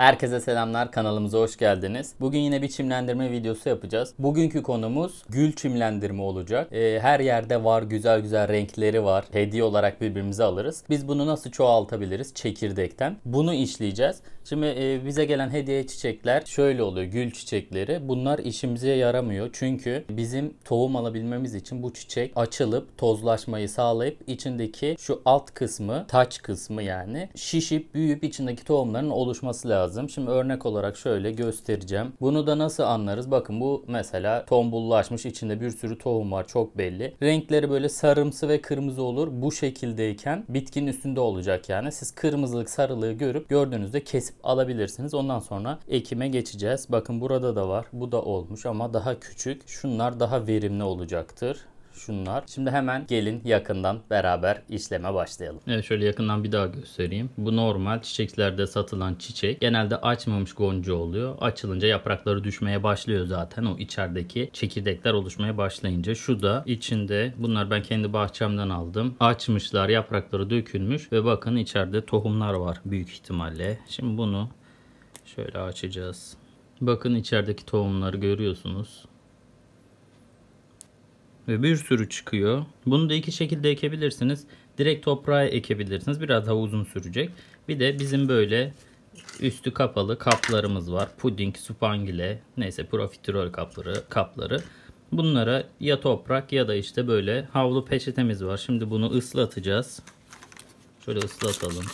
Herkese selamlar kanalımıza hoş geldiniz. Bugün yine bir çimlendirme videosu yapacağız. Bugünkü konumuz gül çimlendirme olacak. Ee, her yerde var güzel güzel renkleri var. Hediye olarak birbirimize alırız. Biz bunu nasıl çoğaltabiliriz çekirdekten? Bunu işleyeceğiz. Şimdi e, bize gelen hediye çiçekler şöyle oluyor gül çiçekleri. Bunlar işimize yaramıyor çünkü bizim tohum alabilmemiz için bu çiçek açılıp tozlaşmayı sağlayıp içindeki şu alt kısmı taç kısmı yani şişip büyüyüp içindeki tohumların oluşması lazım lazım. Şimdi örnek olarak şöyle göstereceğim. Bunu da nasıl anlarız? Bakın bu mesela tombullaşmış. içinde bir sürü tohum var. Çok belli. Renkleri böyle sarımsı ve kırmızı olur. Bu şekildeyken bitkinin üstünde olacak yani. Siz kırmızılık sarılığı görüp gördüğünüzde kesip alabilirsiniz. Ondan sonra ekime geçeceğiz. Bakın burada da var. Bu da olmuş ama daha küçük. Şunlar daha verimli olacaktır şunlar. Şimdi hemen gelin yakından beraber işleme başlayalım. Evet şöyle yakından bir daha göstereyim. Bu normal çiçeklerde satılan çiçek. Genelde açmamış gonca oluyor. Açılınca yaprakları düşmeye başlıyor zaten. O içerideki çekirdekler oluşmaya başlayınca. Şu da içinde bunlar ben kendi bahçemden aldım. Açmışlar yaprakları dökülmüş ve bakın içeride tohumlar var büyük ihtimalle. Şimdi bunu şöyle açacağız. Bakın içerideki tohumları görüyorsunuz ve bir sürü çıkıyor. Bunu da iki şekilde ekebilirsiniz. Direkt toprağa ekebilirsiniz. Biraz daha uzun sürecek. Bir de bizim böyle üstü kapalı kaplarımız var. Puding, supangile, neyse profiterol kapları, kapları. Bunlara ya toprak ya da işte böyle havlu peçetemiz var. Şimdi bunu ıslatacağız. Şöyle ıslatalım.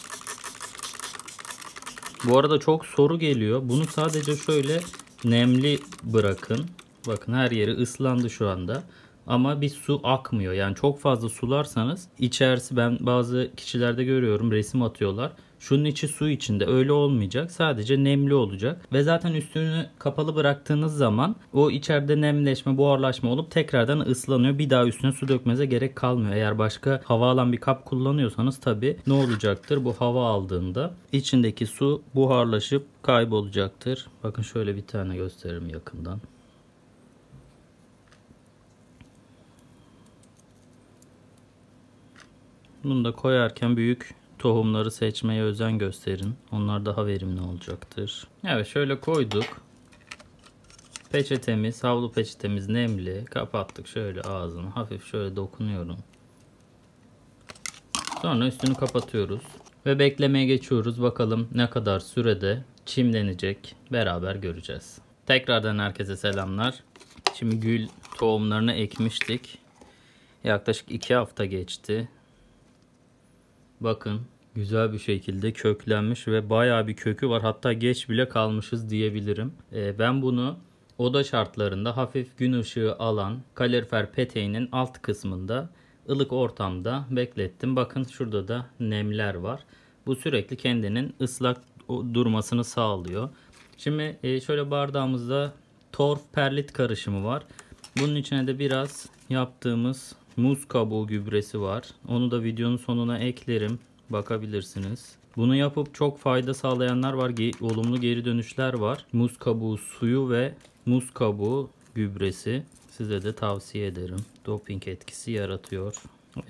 Bu arada çok soru geliyor. Bunu sadece şöyle nemli bırakın. Bakın her yeri ıslandı şu anda ama bir su akmıyor. Yani çok fazla sularsanız içerisi ben bazı kişilerde görüyorum resim atıyorlar. Şunun içi su içinde öyle olmayacak. Sadece nemli olacak. Ve zaten üstünü kapalı bıraktığınız zaman o içeride nemleşme, buharlaşma olup tekrardan ıslanıyor. Bir daha üstüne su dökmenize gerek kalmıyor. Eğer başka hava alan bir kap kullanıyorsanız tabi ne olacaktır? Bu hava aldığında içindeki su buharlaşıp kaybolacaktır. Bakın şöyle bir tane gösteririm yakından. Bunu da koyarken büyük tohumları seçmeye özen gösterin. Onlar daha verimli olacaktır. Evet şöyle koyduk. Peçetemiz, havlu peçetemiz nemli. Kapattık şöyle ağzını. Hafif şöyle dokunuyorum. Sonra üstünü kapatıyoruz. Ve beklemeye geçiyoruz. Bakalım ne kadar sürede çimlenecek. Beraber göreceğiz. Tekrardan herkese selamlar. Şimdi gül tohumlarını ekmiştik. Yaklaşık 2 hafta geçti. Bakın güzel bir şekilde köklenmiş ve bayağı bir kökü var. Hatta geç bile kalmışız diyebilirim. E, ben bunu oda şartlarında hafif gün ışığı alan kalorifer peteğinin alt kısmında ılık ortamda beklettim. Bakın şurada da nemler var. Bu sürekli kendinin ıslak durmasını sağlıyor. Şimdi e, şöyle bardağımızda torf perlit karışımı var. Bunun içine de biraz yaptığımız muz kabuğu gübresi var. Onu da videonun sonuna eklerim. Bakabilirsiniz. Bunu yapıp çok fayda sağlayanlar var. olumlu geri dönüşler var. Muz kabuğu suyu ve muz kabuğu gübresi. Size de tavsiye ederim. Doping etkisi yaratıyor.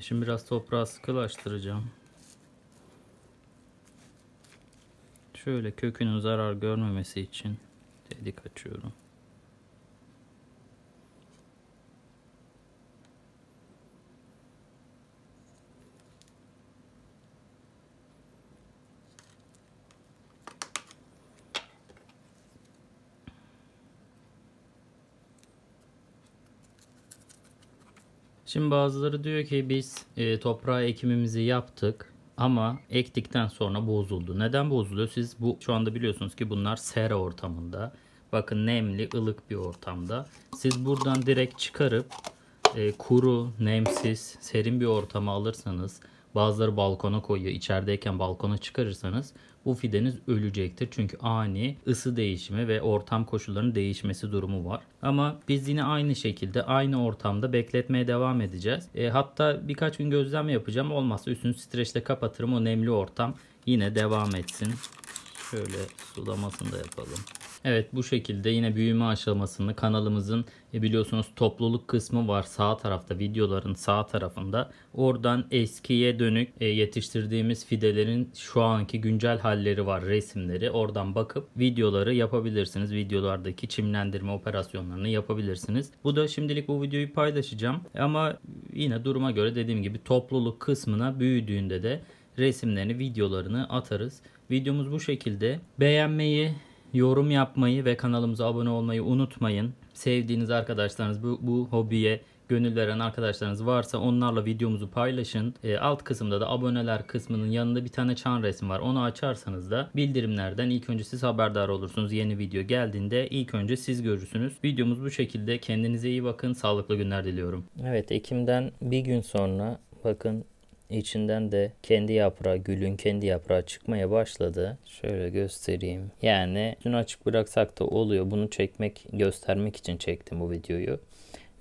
Şimdi biraz toprağı sıkılaştıracağım. Şöyle kökünün zarar görmemesi için delik açıyorum. Şimdi bazıları diyor ki biz e, toprağa ekimimizi yaptık ama ektikten sonra bozuldu. Neden bozuluyor? Siz bu şu anda biliyorsunuz ki bunlar sera ortamında. Bakın nemli, ılık bir ortamda. Siz buradan direkt çıkarıp e, kuru, nemsiz, serin bir ortama alırsanız Bazıları balkona koyuyor. İçerideyken balkona çıkarırsanız bu fideniz ölecektir. Çünkü ani ısı değişimi ve ortam koşullarının değişmesi durumu var. Ama biz yine aynı şekilde aynı ortamda bekletmeye devam edeceğiz. E, hatta birkaç gün gözlem yapacağım. Olmazsa üstünü streçle kapatırım. O nemli ortam yine devam etsin. Şöyle sulamasını da yapalım. Evet bu şekilde yine büyüme aşamasını kanalımızın e, biliyorsunuz topluluk kısmı var sağ tarafta videoların sağ tarafında. Oradan eskiye dönük e, yetiştirdiğimiz fidelerin şu anki güncel halleri var resimleri. Oradan bakıp videoları yapabilirsiniz. Videolardaki çimlendirme operasyonlarını yapabilirsiniz. Bu da şimdilik bu videoyu paylaşacağım. Ama yine duruma göre dediğim gibi topluluk kısmına büyüdüğünde de resimlerini, videolarını atarız. Videomuz bu şekilde. Beğenmeyi, yorum yapmayı ve kanalımıza abone olmayı unutmayın. Sevdiğiniz arkadaşlarınız bu, bu hobiye gönül veren arkadaşlarınız varsa onlarla videomuzu paylaşın. E, alt kısımda da aboneler kısmının yanında bir tane çan resim var. Onu açarsanız da bildirimlerden ilk önce siz haberdar olursunuz. Yeni video geldiğinde ilk önce siz görürsünüz. Videomuz bu şekilde. Kendinize iyi bakın. Sağlıklı günler diliyorum. Evet Ekim'den bir gün sonra bakın içinden de kendi yaprağı, gülün kendi yaprağı çıkmaya başladı. Şöyle göstereyim. Yani üstünü açık bıraksak da oluyor. Bunu çekmek, göstermek için çektim bu videoyu.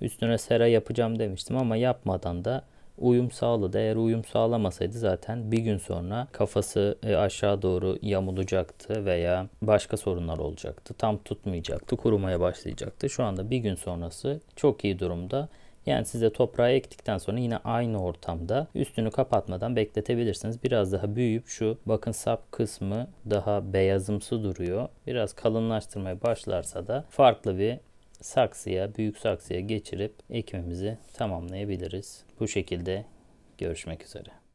Üstüne sera yapacağım demiştim ama yapmadan da uyum sağladı. Eğer uyum sağlamasaydı zaten bir gün sonra kafası e, aşağı doğru yamulacaktı veya başka sorunlar olacaktı. Tam tutmayacaktı, kurumaya başlayacaktı. Şu anda bir gün sonrası çok iyi durumda. Yani size toprağı ektikten sonra yine aynı ortamda üstünü kapatmadan bekletebilirsiniz. Biraz daha büyüyüp şu bakın sap kısmı daha beyazımsı duruyor. Biraz kalınlaştırmaya başlarsa da farklı bir saksıya, büyük saksıya geçirip ekimimizi tamamlayabiliriz. Bu şekilde görüşmek üzere.